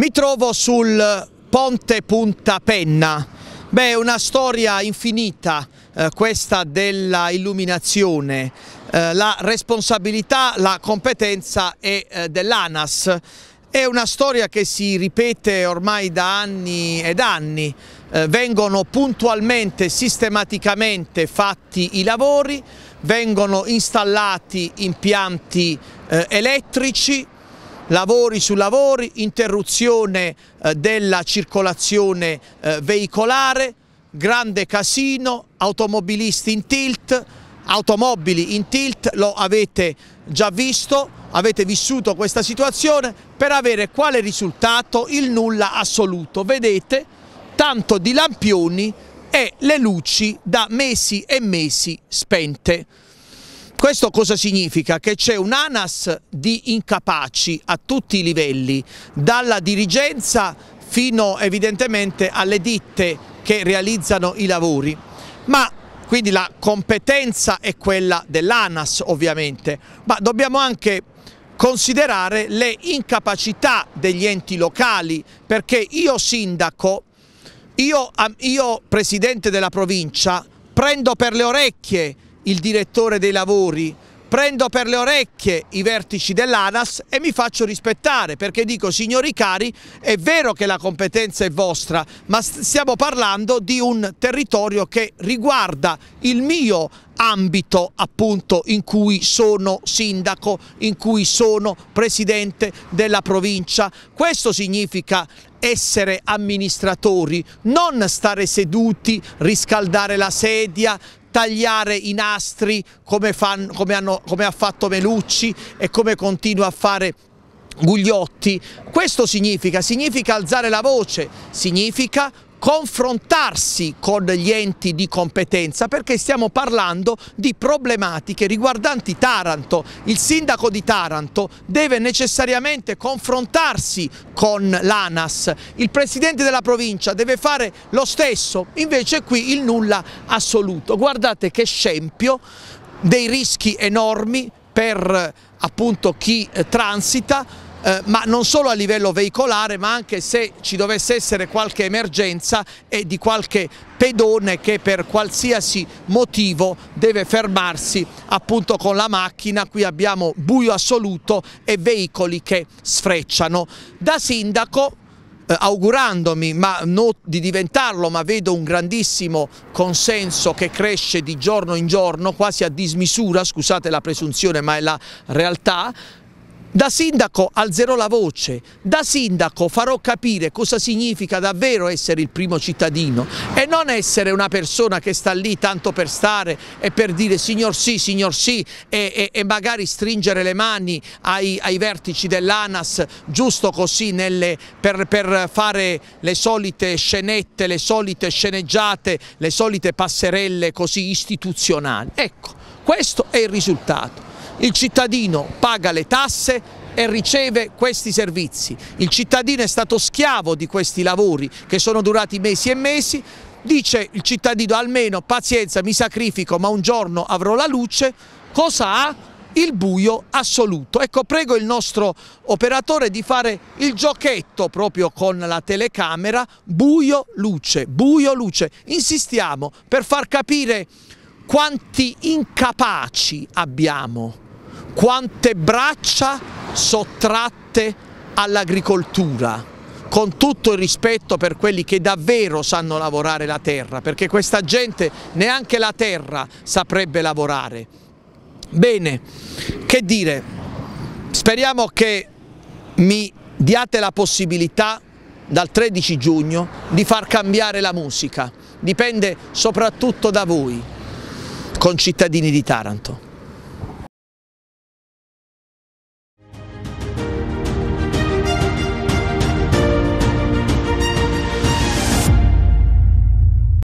Mi trovo sul ponte Punta Penna. Beh, una storia infinita eh, questa della illuminazione. Eh, la responsabilità, la competenza è eh, dell'ANAS. È una storia che si ripete ormai da anni ed anni. Eh, vengono puntualmente, sistematicamente fatti i lavori, vengono installati impianti eh, elettrici, lavori su lavori, interruzione eh, della circolazione eh, veicolare, grande casino, automobilisti in tilt, automobili in tilt, lo avete già visto, avete vissuto questa situazione per avere quale risultato? Il nulla assoluto. Vedete, tanto di lampioni e le luci da mesi e mesi spente. Questo cosa significa? Che c'è un ANAS di incapaci a tutti i livelli, dalla dirigenza fino evidentemente alle ditte che realizzano i lavori, ma quindi la competenza è quella dell'ANAS ovviamente, ma dobbiamo anche considerare le incapacità degli enti locali, perché io sindaco, io, io presidente della provincia, prendo per le orecchie il direttore dei lavori, prendo per le orecchie i vertici dell'ANAS e mi faccio rispettare perché dico signori cari è vero che la competenza è vostra ma stiamo parlando di un territorio che riguarda il mio ambito appunto in cui sono sindaco, in cui sono presidente della provincia. Questo significa essere amministratori, non stare seduti, riscaldare la sedia, tagliare i nastri come, fan, come, hanno, come ha fatto Melucci e come continua a fare Gugliotti. Questo significa, significa alzare la voce, significa confrontarsi con gli enti di competenza perché stiamo parlando di problematiche riguardanti Taranto. Il sindaco di Taranto deve necessariamente confrontarsi con l'ANAS, il presidente della provincia deve fare lo stesso, invece qui il nulla assoluto. Guardate che scempio dei rischi enormi per appunto chi eh, transita eh, ma non solo a livello veicolare ma anche se ci dovesse essere qualche emergenza e di qualche pedone che per qualsiasi motivo deve fermarsi appunto con la macchina, qui abbiamo buio assoluto e veicoli che sfrecciano. Da sindaco eh, augurandomi ma, no, di diventarlo, ma vedo un grandissimo consenso che cresce di giorno in giorno, quasi a dismisura, scusate la presunzione ma è la realtà, da sindaco alzerò la voce, da sindaco farò capire cosa significa davvero essere il primo cittadino e non essere una persona che sta lì tanto per stare e per dire signor sì, signor sì e, e, e magari stringere le mani ai, ai vertici dell'ANAS giusto così nelle, per, per fare le solite scenette, le solite sceneggiate, le solite passerelle così istituzionali. Ecco, questo è il risultato. Il cittadino paga le tasse e riceve questi servizi. Il cittadino è stato schiavo di questi lavori che sono durati mesi e mesi, dice il cittadino almeno pazienza mi sacrifico ma un giorno avrò la luce, cosa ha? Il buio assoluto. Ecco prego il nostro operatore di fare il giochetto proprio con la telecamera, buio luce, buio luce. Insistiamo per far capire quanti incapaci abbiamo quante braccia sottratte all'agricoltura con tutto il rispetto per quelli che davvero sanno lavorare la terra, perché questa gente neanche la terra saprebbe lavorare. Bene, che dire, speriamo che mi diate la possibilità dal 13 giugno di far cambiare la musica, dipende soprattutto da voi, concittadini di Taranto.